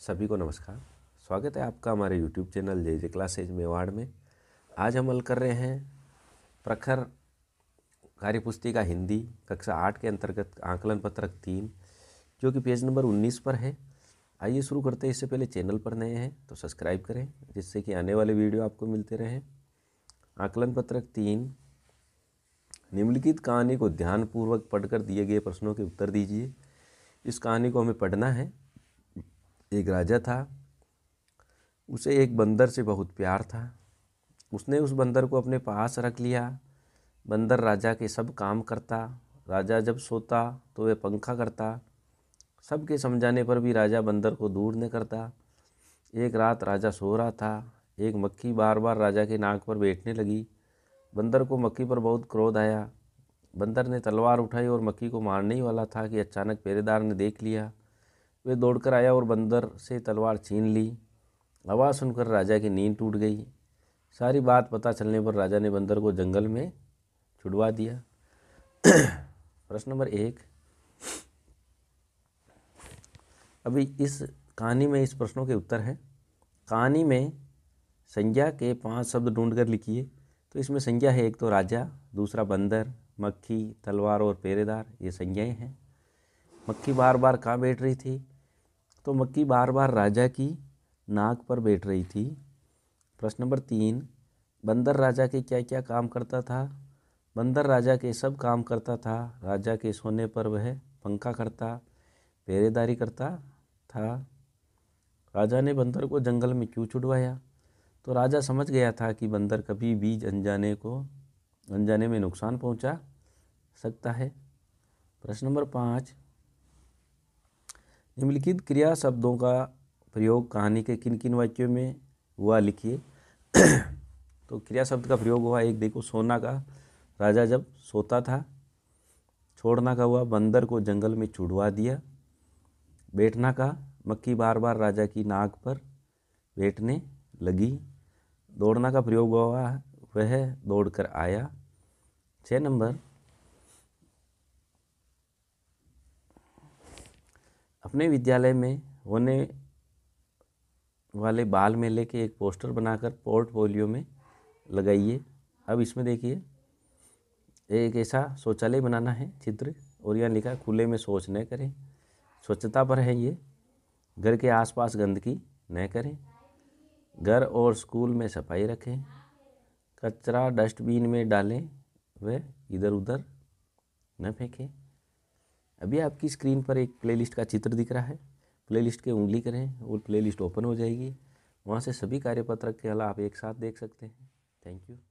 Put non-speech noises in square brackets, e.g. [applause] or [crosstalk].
सभी को नमस्कार स्वागत है आपका हमारे YouTube channel J J classes Mewar में आज हम हल कर रहे हैं प्रखर कार्यपुस्तिका हिंदी कक्षा आठ के अंतर्गत आंकलन पत्रक तीन जो कि पेज नंबर उन्नीस पर है आइए शुरू करते हैं इससे पहले चैनल पर नए हैं तो सब्सक्राइब करें जिससे कि आने वाले वीडियो आपको मिलते रहें आकलन पत्रक तीन निम्नलिखित कहानी को ध्यानपूर्वक पढ़कर दिए गए प्रश्नों के उत्तर दीजिए इस कहानी को हमें पढ़ना है एक राजा था उसे एक बंदर से बहुत प्यार था उसने उस बंदर को अपने पास रख लिया बंदर राजा के सब काम करता राजा जब सोता तो वह पंखा करता सबके समझाने पर भी राजा बंदर को दूर नहीं करता एक रात राजा सो रहा था एक मक्खी बार बार राजा के नाक पर बैठने लगी बंदर को मक्खी पर बहुत क्रोध आया बंदर ने तलवार उठाई और मक्खी को मारने ही वाला था कि अचानक पहरेदार ने देख लिया वे दौड़कर आया और बंदर से तलवार छीन ली आवाज़ सुनकर राजा की नींद टूट गई सारी बात पता चलने पर राजा ने बंदर को जंगल में छुड़वा दिया प्रश्न नंबर एक अभी इस कहानी में इस प्रश्नों के उत्तर हैं कहानी में संज्ञा के पांच शब्द ढूंढकर लिखिए तो इसमें संज्ञा है एक तो राजा दूसरा बंदर मक्खी तलवार और पेरेदार ये संज्ञाएँ हैं मक्खी बार बार कहाँ बैठ रही थी तो मक्की बार बार राजा की नाक पर बैठ रही थी प्रश्न नंबर तीन बंदर राजा के क्या क्या काम करता था बंदर राजा के सब काम करता था राजा के सोने पर वह पंखा करता पहरेदारी करता था राजा ने बंदर को जंगल में क्यों छुड़वाया तो राजा समझ गया था कि बंदर कभी बीज अनजाने को अनजाने में नुकसान पहुंचा सकता है प्रश्न नंबर पाँच निम्नलिखित क्रिया शब्दों का प्रयोग कहानी के किन किन वाक्यों में हुआ लिखिए [clears throat] तो क्रिया शब्द का प्रयोग हुआ एक देखो सोना का राजा जब सोता था छोड़ना का हुआ बंदर को जंगल में छुड़वा दिया बैठना का मक्खी बार बार राजा की नाक पर बैठने लगी दौड़ना का प्रयोग हुआ वह दौड़कर आया छः नंबर अपने विद्यालय में होने वाले बाल मेले के एक पोस्टर बनाकर पोर्टफोलियो में लगाइए अब इसमें देखिए एक ऐसा शौचालय बनाना है चित्र और यहाँ लिखा खुले में शौच न करें स्वच्छता पर है ये घर के आसपास गंदगी न करें घर और स्कूल में सफाई रखें कचरा डस्टबिन में डालें वे इधर उधर न फेंकें अभी आपकी स्क्रीन पर एक प्लेलिस्ट का चित्र दिख रहा है प्लेलिस्ट के उंगली करें वो प्लेलिस्ट ओपन हो जाएगी वहाँ से सभी कार्यपत्रक के हल आप एक साथ देख सकते हैं थैंक यू